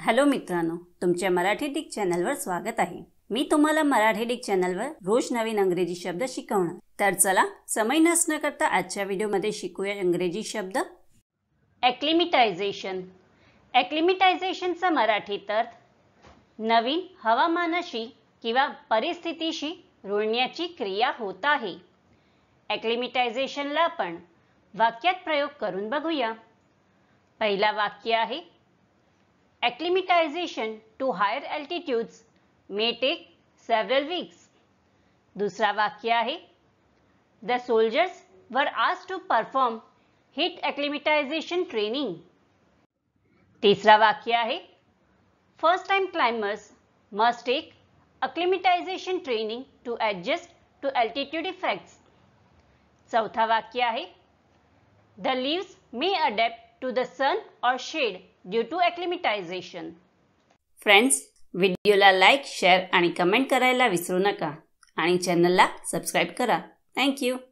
Hello मित्रांनो तुमच्या Marathi Dick चॅनलवर स्वागत आहे मी तुम्हाला मराठी डिक चॅनलवर रोज नवीन अंग्रेजी शब्द शिकवणार तर चला समय नसणं करता आजच्या व्हिडिओमध्ये शिकूया इंग्रजी शब्द ॲक्लिमिटायझेशन ॲक्लिमिटायझेशनचा मराठी तर नवीन हवामानाशी किंवा परिस्थितीशी रुळण्याची क्रिया होत आहे ॲक्लिमिटायझेशनला आपण वाक्यात प्रयोग करून बघूया पहिला वाक्य आहे acclimatization to higher altitudes may take several weeks. दूसरा वाक्य है The soldiers were asked to perform heat acclimatization training. तीसरा वाक्य है First time climbers must take acclimatization training to adjust to altitude effects. चौथा वाक्य है The leaves may adapt to the sun or shade due to acclimatization. Friends व्हिडिओला like share आणि comment करायला विसरू नका आणि चॅनलला सबस्क्राईब करा थँक्यू